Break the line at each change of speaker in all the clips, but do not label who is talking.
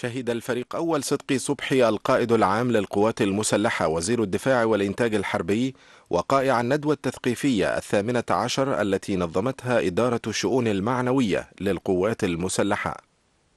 شهد الفريق أول صدقي صبحي القائد العام للقوات المسلحة وزير الدفاع والإنتاج الحربي وقائع الندوة التثقيفية الثامنة عشر التي نظمتها إدارة الشؤون المعنوية للقوات المسلحة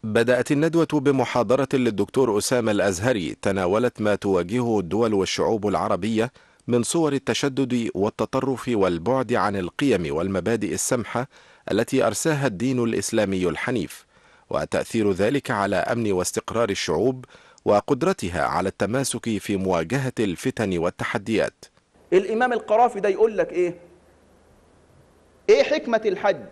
بدأت الندوة بمحاضرة للدكتور أسامة الأزهري تناولت ما تواجهه الدول والشعوب العربية من صور التشدد والتطرف والبعد عن القيم والمبادئ السمحة التي أرساها الدين الإسلامي الحنيف وتأثير ذلك على أمن واستقرار الشعوب وقدرتها على التماسك في مواجهة الفتن والتحديات
الإمام القرافي ده يقول لك إيه؟ إيه حكمة الحج؟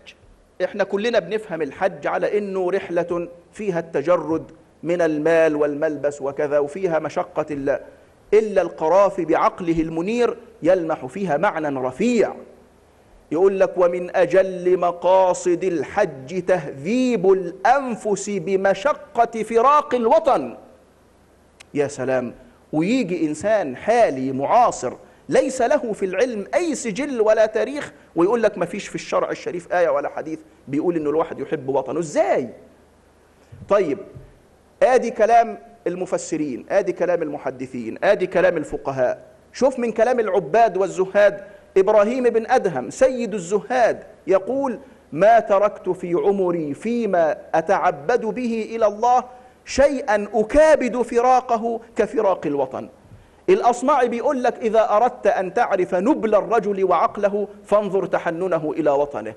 إحنا كلنا بنفهم الحج على إنه رحلة فيها التجرد من المال والملبس وكذا وفيها مشقة الله إلا القرافي بعقله المنير يلمح فيها معنى رفيع يقول لك ومن أجل مقاصد الحج تهذيب الأنفس بمشقة فراق الوطن يا سلام ويجي إنسان حالي معاصر ليس له في العلم أي سجل ولا تاريخ ويقول لك ما فيش في الشرع الشريف آية ولا حديث بيقول إنه الواحد يحب وطنه إزاي طيب آدي كلام المفسرين آدي كلام المحدثين آدي كلام الفقهاء شوف من كلام العباد والزهاد إبراهيم بن أدهم سيد الزهاد يقول ما تركت في عمري فيما أتعبد به إلى الله شيئا أكابد فراقه كفراق الوطن الأصمعي بيقول لك إذا أردت أن تعرف نبل الرجل وعقله فانظر تحننه إلى وطنه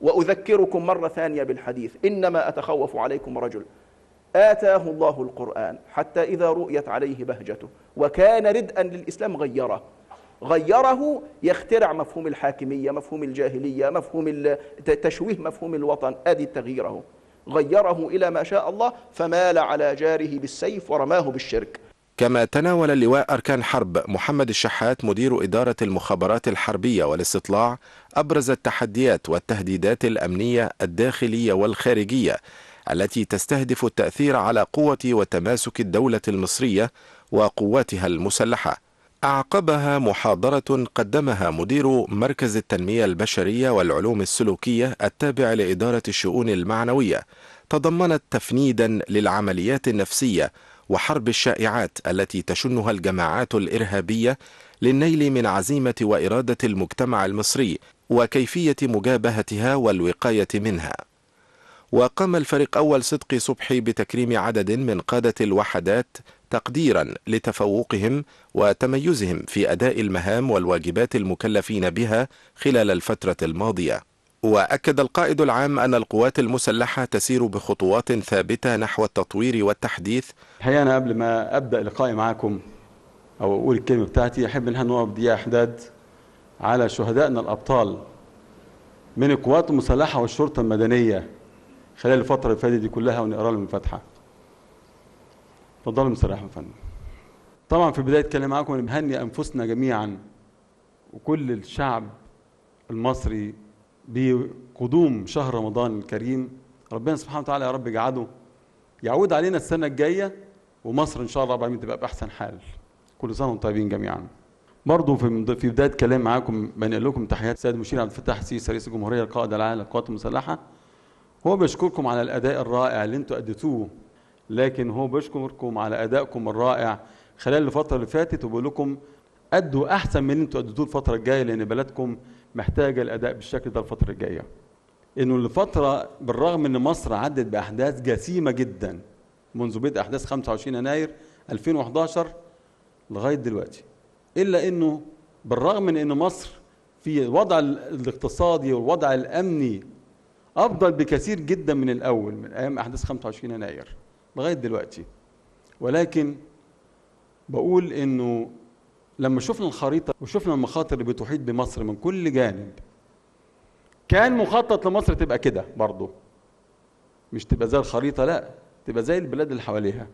وأذكركم مرة ثانية بالحديث إنما أتخوف عليكم رجل آتاه الله القرآن حتى إذا رؤيت عليه بهجته وكان ردءا للإسلام غيره غيره يخترع مفهوم الحاكمية مفهوم الجاهلية مفهوم تشويه مفهوم الوطن أدي تغييره غيره إلى ما شاء الله فمال على جاره بالسيف ورماه بالشرك
كما تناول اللواء أركان حرب محمد الشحات مدير إدارة المخابرات الحربية والاستطلاع أبرز التحديات والتهديدات الأمنية الداخلية والخارجية التي تستهدف التأثير على قوة وتماسك الدولة المصرية وقواتها المسلحة أعقبها محاضرة قدمها مدير مركز التنمية البشرية والعلوم السلوكية التابع لإدارة الشؤون المعنوية تضمنت تفنيدا للعمليات النفسية وحرب الشائعات التي تشنها الجماعات الإرهابية للنيل من عزيمة وإرادة المجتمع المصري وكيفية مجابهتها والوقاية منها وقام الفريق أول صدقي صبحي بتكريم عدد من قادة الوحدات تقديرا لتفوقهم وتميزهم في أداء المهام والواجبات المكلفين بها خلال الفترة الماضية وأكد القائد العام أن القوات المسلحة تسير بخطوات ثابتة نحو التطوير
والتحديث الحقيقة أنا قبل ما أبدأ لقائي معكم أو أقول الكلمة بتاعتي أحب أن نقف دقيقة أحداد على شهدائنا الأبطال من القوات المسلحة والشرطة المدنية خلال الفترة اللي فاتت دي كلها ونقرأ لهم الفاتحة اتفضلوا مسرح يا فندم طبعا في بدايه كلام معاكم انا بهني انفسنا جميعا وكل الشعب المصري بقدوم شهر رمضان الكريم ربنا سبحانه وتعالى يا رب يجعده يعود علينا السنه الجايه ومصر ان شاء الله بعدين تبقى باحسن حال كل سنه وانتم طيبين جميعا برضه في في بدايه كلام معاكم بنقل لكم تحيات السيد المشير عبد الفتاح السيسي رئيس الجمهوريه القائد العام للقوات المسلحه هو بيشكركم على الاداء الرائع اللي انتم اديتوه لكن هو بيشكركم على أدائكم الرائع خلال الفترة اللي فاتت وبيقول لكم أدوا أحسن من اللي أنتوا أديتوه الفترة الجاية لأن بلدكم محتاجة الأداء بالشكل ده الفترة الجاية. إنه الفترة بالرغم إن مصر عدت بأحداث جسيمة جدا منذ بدء أحداث 25 يناير 2011 لغاية دلوقتي. إلا إنه بالرغم من إن مصر في الوضع الاقتصادي والوضع الأمني أفضل بكثير جدا من الأول من أيام أحداث 25 يناير. لغايه دلوقتي ولكن بقول انه لما شفنا الخريطه وشفنا المخاطر اللي بتحيط بمصر من كل جانب كان مخطط لمصر تبقى كده برضه مش تبقى زي الخريطه لا تبقى زي البلاد اللي حواليها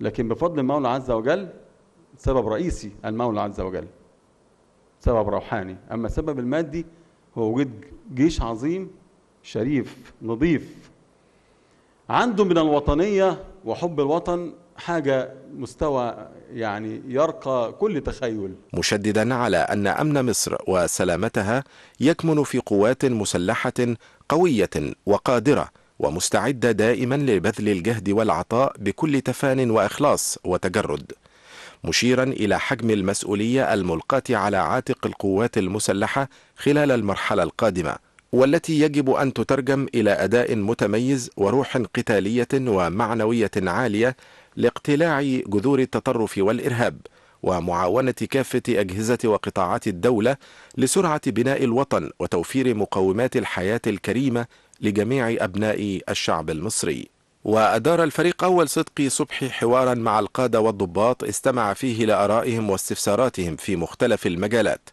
لكن بفضل المولى عز وجل سبب رئيسي المولى عز وجل سبب روحاني أما السبب المادي هو وجود جيش عظيم شريف نظيف عنده من الوطنية وحب الوطن حاجة مستوى يعني يرقى كل تخيل
مشددا على أن أمن مصر وسلامتها يكمن في قوات مسلحة قوية وقادرة ومستعدة دائما لبذل الجهد والعطاء بكل تفان وإخلاص وتجرد مشيرا إلى حجم المسؤولية الملقاة على عاتق القوات المسلحة خلال المرحلة القادمة والتي يجب أن تترجم إلى أداء متميز وروح قتالية ومعنوية عالية لاقتلاع جذور التطرف والإرهاب ومعاونة كافة أجهزة وقطاعات الدولة لسرعة بناء الوطن وتوفير مقومات الحياة الكريمة لجميع أبناء الشعب المصري وأدار الفريق أول صدقي صبحي حوارا مع القادة والضباط استمع فيه لآرائهم واستفساراتهم في مختلف المجالات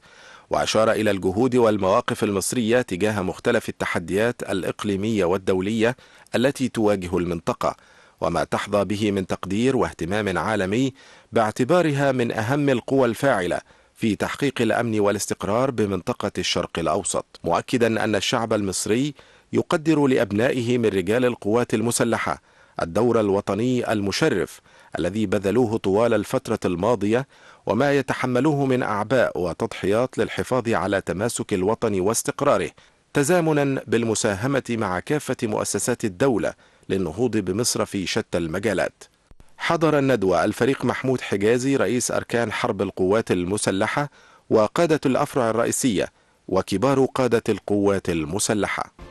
وأشار إلى الجهود والمواقف المصرية تجاه مختلف التحديات الإقليمية والدولية التي تواجه المنطقة وما تحظى به من تقدير واهتمام عالمي باعتبارها من أهم القوى الفاعلة في تحقيق الأمن والاستقرار بمنطقة الشرق الأوسط مؤكدا أن الشعب المصري يقدر لأبنائه من رجال القوات المسلحة الدور الوطني المشرف الذي بذلوه طوال الفترة الماضية وما يتحملوه من أعباء وتضحيات للحفاظ على تماسك الوطن واستقراره تزامنا بالمساهمة مع كافة مؤسسات الدولة للنهوض بمصر في شتى المجالات حضر الندوة الفريق محمود حجازي رئيس أركان حرب القوات المسلحة وقادة الأفرع الرئيسية وكبار قادة القوات المسلحة